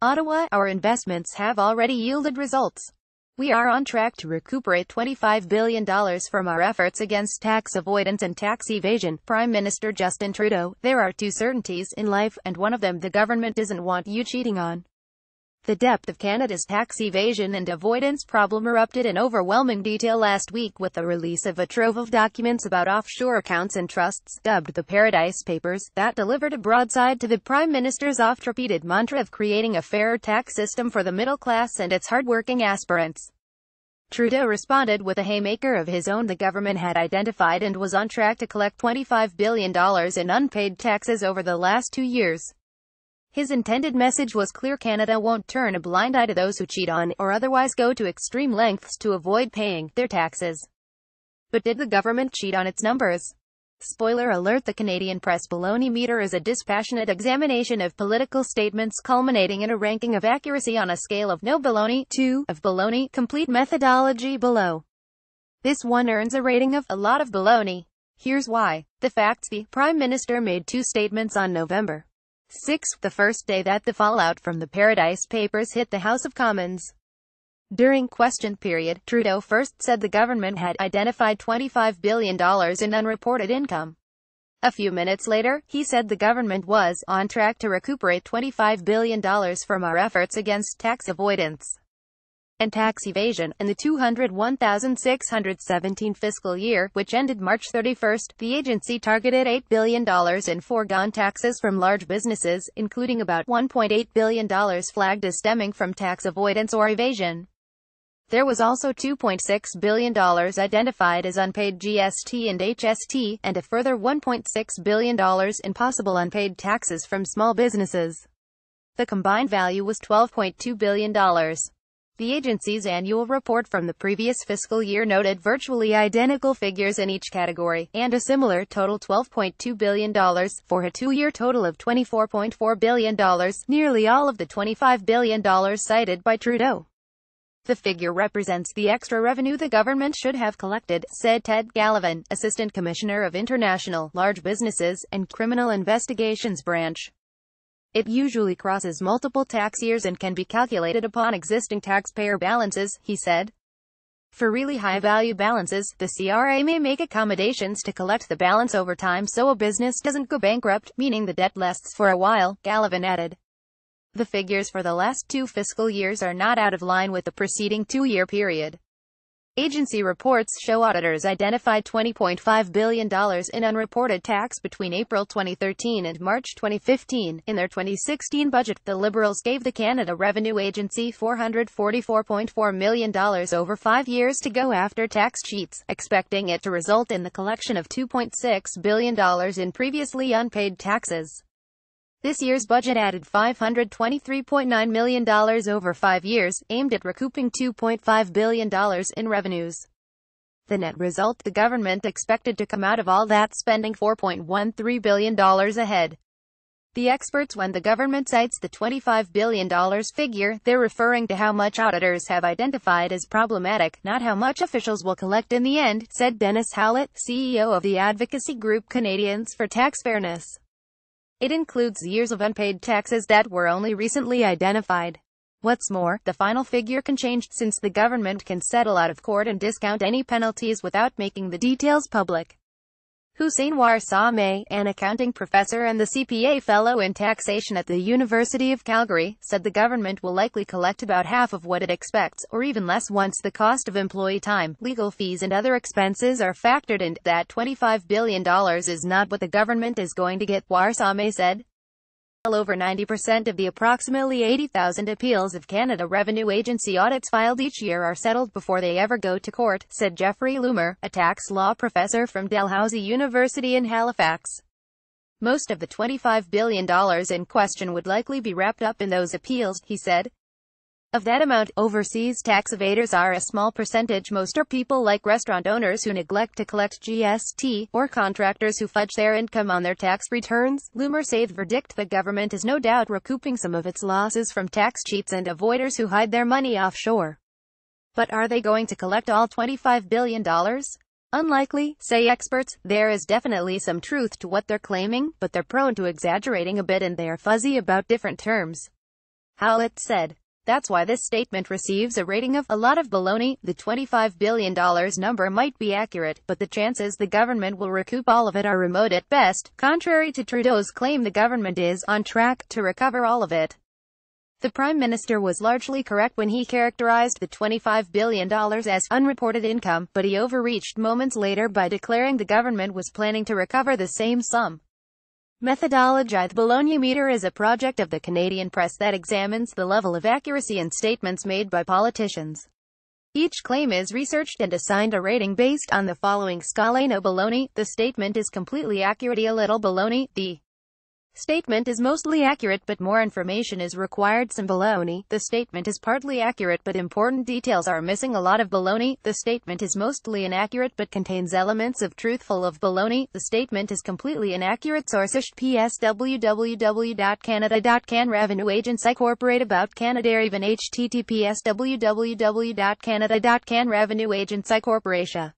Ottawa, our investments have already yielded results. We are on track to recuperate $25 billion from our efforts against tax avoidance and tax evasion. Prime Minister Justin Trudeau, there are two certainties in life, and one of them the government doesn't want you cheating on. The depth of Canada's tax evasion and avoidance problem erupted in overwhelming detail last week with the release of a trove of documents about offshore accounts and trusts, dubbed the Paradise Papers, that delivered a broadside to the Prime Minister's oft-repeated mantra of creating a fairer tax system for the middle class and its hard-working aspirants. Trudeau responded with a haymaker of his own the government had identified and was on track to collect $25 billion in unpaid taxes over the last two years. His intended message was clear Canada won't turn a blind eye to those who cheat on, or otherwise go to extreme lengths to avoid paying, their taxes. But did the government cheat on its numbers? Spoiler alert The Canadian Press Baloney Meter is a dispassionate examination of political statements culminating in a ranking of accuracy on a scale of no baloney, 2, of baloney, complete methodology below. This one earns a rating of a lot of baloney. Here's why. The facts The Prime Minister made two statements on November 6. The first day that the fallout from the Paradise Papers hit the House of Commons. During question period, Trudeau first said the government had identified $25 billion in unreported income. A few minutes later, he said the government was on track to recuperate $25 billion from our efforts against tax avoidance and tax evasion, in the 201617 fiscal year, which ended March 31, the agency targeted $8 billion in foregone taxes from large businesses, including about $1.8 billion flagged as stemming from tax avoidance or evasion. There was also $2.6 billion identified as unpaid GST and HST, and a further $1.6 billion in possible unpaid taxes from small businesses. The combined value was $12.2 billion. The agency's annual report from the previous fiscal year noted virtually identical figures in each category, and a similar total $12.2 billion, for a two-year total of $24.4 billion, nearly all of the $25 billion cited by Trudeau. The figure represents the extra revenue the government should have collected, said Ted Gallivan, Assistant Commissioner of International, Large Businesses, and Criminal Investigations Branch. It usually crosses multiple tax years and can be calculated upon existing taxpayer balances, he said. For really high-value balances, the CRA may make accommodations to collect the balance over time so a business doesn't go bankrupt, meaning the debt lasts for a while, Gallivan added. The figures for the last two fiscal years are not out of line with the preceding two-year period. Agency reports show auditors identified $20.5 billion in unreported tax between April 2013 and March 2015. In their 2016 budget, the Liberals gave the Canada Revenue Agency $444.4 million over five years to go after tax cheats, expecting it to result in the collection of $2.6 billion in previously unpaid taxes. This year's budget added $523.9 million over five years, aimed at recouping $2.5 billion in revenues. The net result the government expected to come out of all that spending $4.13 billion ahead. The experts when the government cites the $25 billion figure, they're referring to how much auditors have identified as problematic, not how much officials will collect in the end, said Dennis Howlett, CEO of the advocacy group Canadians for Tax Fairness. It includes years of unpaid taxes that were only recently identified. What's more, the final figure can change since the government can settle out of court and discount any penalties without making the details public. Hussein Warsame, an accounting professor and the CPA fellow in taxation at the University of Calgary, said the government will likely collect about half of what it expects, or even less once the cost of employee time, legal fees and other expenses are factored in. That $25 billion is not what the government is going to get, War said. Well over 90% of the approximately 80,000 appeals of Canada Revenue Agency audits filed each year are settled before they ever go to court, said Jeffrey Loomer, a tax law professor from Dalhousie University in Halifax. Most of the $25 billion in question would likely be wrapped up in those appeals, he said. Of that amount, overseas tax evaders are a small percentage. Most are people like restaurant owners who neglect to collect GST, or contractors who fudge their income on their tax returns. Loomer said verdict the government is no doubt recouping some of its losses from tax cheats and avoiders who hide their money offshore. But are they going to collect all $25 billion? Unlikely, say experts, there is definitely some truth to what they're claiming, but they're prone to exaggerating a bit and they are fuzzy about different terms. Howlett said. That's why this statement receives a rating of a lot of baloney. The $25 billion number might be accurate, but the chances the government will recoup all of it are remote at best. Contrary to Trudeau's claim the government is on track to recover all of it. The Prime Minister was largely correct when he characterized the $25 billion as unreported income, but he overreached moments later by declaring the government was planning to recover the same sum. Methodology The Bologna meter is a project of the Canadian press that examines the level of accuracy in statements made by politicians. Each claim is researched and assigned a rating based on the following scale: no baloney, the statement is completely accurate a little baloney, the statement is mostly accurate but more information is required some baloney, the statement is partly accurate but important details are missing a lot of baloney, the statement is mostly inaccurate but contains elements of truthful of baloney, the statement is completely inaccurate source PS www.canada.canrevenueagency corporate about Canada even https www.canada.canrevenueagency corporation